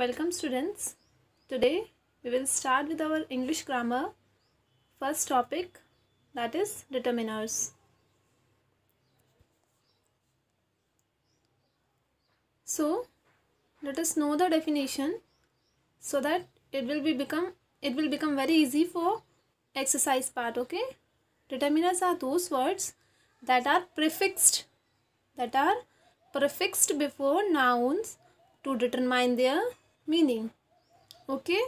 Welcome students. Today we will start with our English grammar first topic that is determiners. So let us know the definition so that it will be become it will become very easy for exercise part okay. Determiners are those words that are prefixed that are prefixed before nouns to determine their meaning okay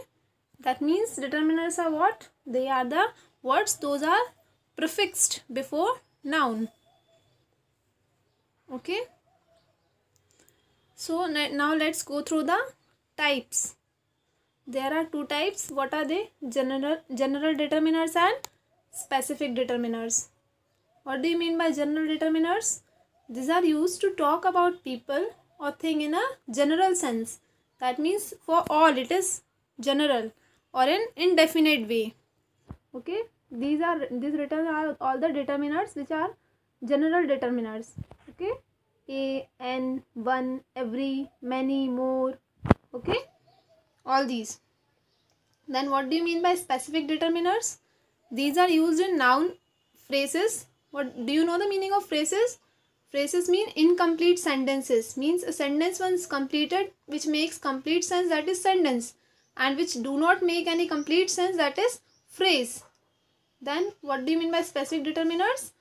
that means determiners are what they are the words those are prefixed before noun okay so now let's go through the types there are two types what are they general general determiners and specific determiners what do you mean by general determiners these are used to talk about people or thing in a general sense that means for all it is general or an indefinite way okay these are these written are all the determiners which are general determiners okay a n one every many more okay all these then what do you mean by specific determiners these are used in noun phrases what do you know the meaning of phrases Phrases mean incomplete sentences means a sentence once completed which makes complete sense that is sentence and which do not make any complete sense that is phrase. Then what do you mean by specific determiners?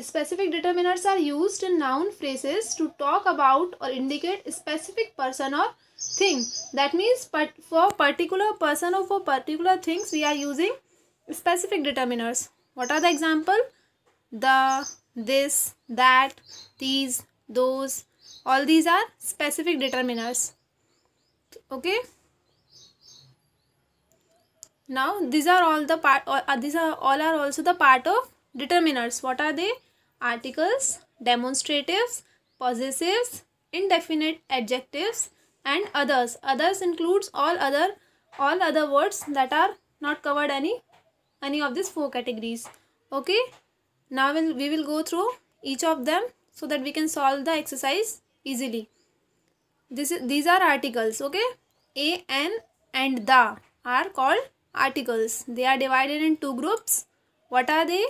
Specific determiners are used in noun phrases to talk about or indicate specific person or thing. That means for particular person or for particular things we are using specific determiners. What are the example? The this, that, these, those. All these are specific determiners. Okay. Now these are all the part. Or, uh, these are all are also the part of determiners. What are they? Articles, demonstratives, possessives, indefinite adjectives, and others. Others includes all other all other words that are not covered any any of these four categories. Okay. Now we'll, we will go through each of them so that we can solve the exercise easily. This is, these are articles, okay? A, N and the are called articles. They are divided in two groups. What are they?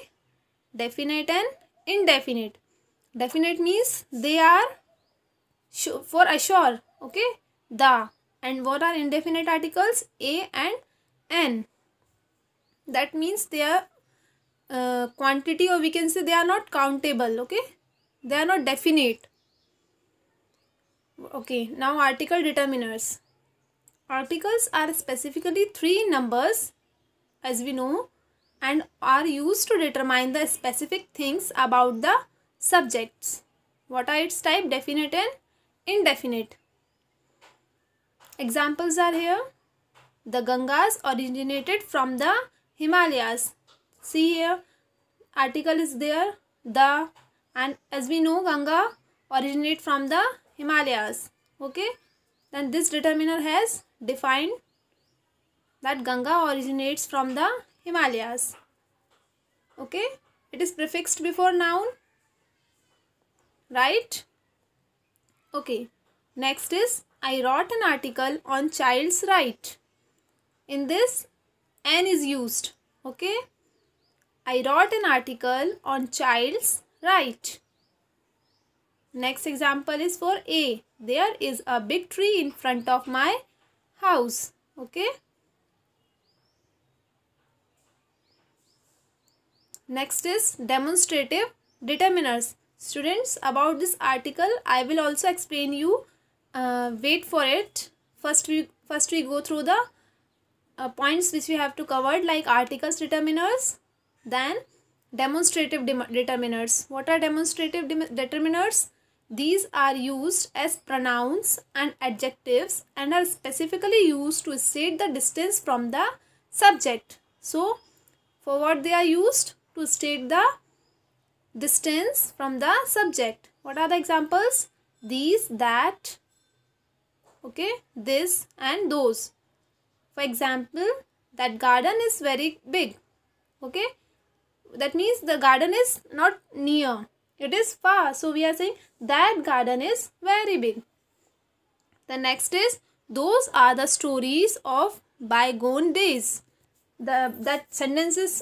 Definite and indefinite. Definite means they are for assure, okay? The and what are indefinite articles? A and N. That means they are uh, quantity or we can say they are not countable okay they are not definite okay now article determiners articles are specifically three numbers as we know and are used to determine the specific things about the subjects what are its type definite and indefinite examples are here the gangas originated from the himalayas see here article is there the and as we know ganga originate from the himalayas okay then this determiner has defined that ganga originates from the himalayas okay it is prefixed before noun right okay next is i wrote an article on child's right in this n is used okay I wrote an article on child's right. Next example is for A. There is a big tree in front of my house. Okay. Next is demonstrative determiners. Students, about this article, I will also explain you. Uh, wait for it. First we, first we go through the uh, points which we have to cover like articles determiners, than demonstrative de determiners. What are demonstrative de determiners? These are used as pronouns and adjectives and are specifically used to state the distance from the subject. So, for what they are used? To state the distance from the subject. What are the examples? These, that, okay, this and those. For example, that garden is very big, okay that means the garden is not near it is far so we are saying that garden is very big the next is those are the stories of bygone days the that sentence is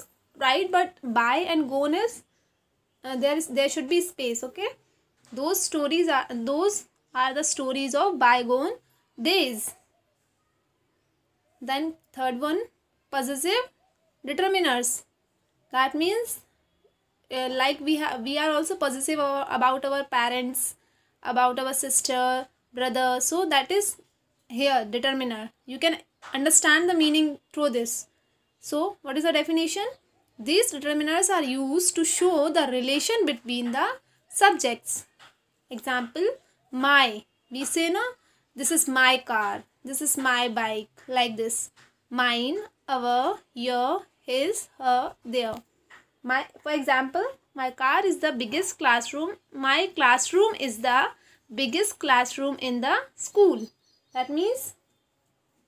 right but by and gone is uh, there is there should be space okay those stories are those are the stories of bygone days then third one possessive determiners that means uh, like we have we are also possessive about our parents about our sister brother so that is here determiner you can understand the meaning through this so what is the definition these determiners are used to show the relation between the subjects example my we say no. this is my car this is my bike like this mine our your his her there my for example my car is the biggest classroom my classroom is the biggest classroom in the school that means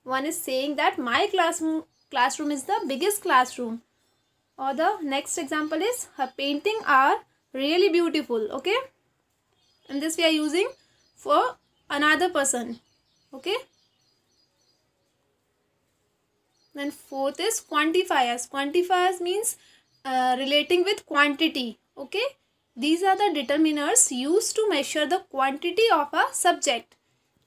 one is saying that my classroom classroom is the biggest classroom or the next example is her painting are really beautiful okay and this we are using for another person okay then fourth is quantifiers. Quantifiers means uh, relating with quantity. Okay. These are the determiners used to measure the quantity of a subject.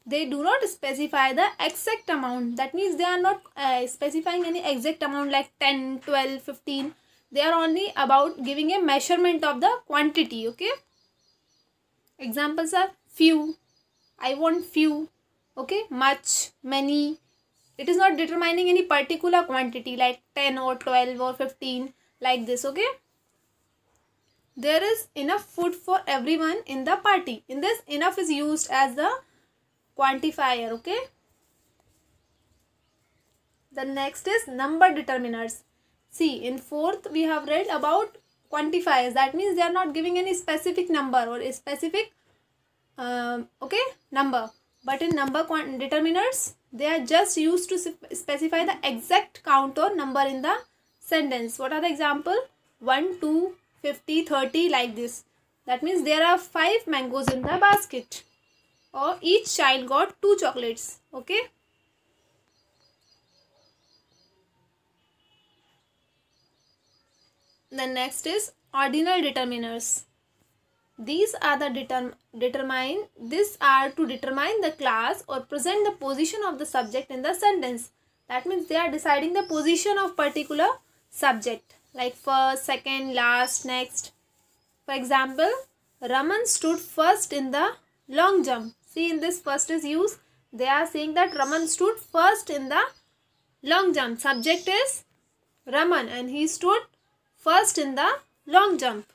They do not specify the exact amount. That means they are not uh, specifying any exact amount like 10, 12, 15. They are only about giving a measurement of the quantity. Okay. Examples are few. I want few. Okay. Much, many, it is not determining any particular quantity like 10 or 12 or 15 like this okay there is enough food for everyone in the party in this enough is used as the quantifier okay the next is number determiners see in fourth we have read about quantifiers that means they are not giving any specific number or a specific um, okay number but in number determiners they are just used to specify the exact count or number in the sentence. What are the example? 1, 2, 50, 30 like this. That means there are 5 mangoes in the basket. Or each child got 2 chocolates. Okay. The next is ordinal determiners. These are the determ determine, these are to determine the class or present the position of the subject in the sentence. That means they are deciding the position of particular subject like first, second, last, next. For example, Raman stood first in the long jump. See in this first is used. They are saying that Raman stood first in the long jump. Subject is Raman and he stood first in the long jump.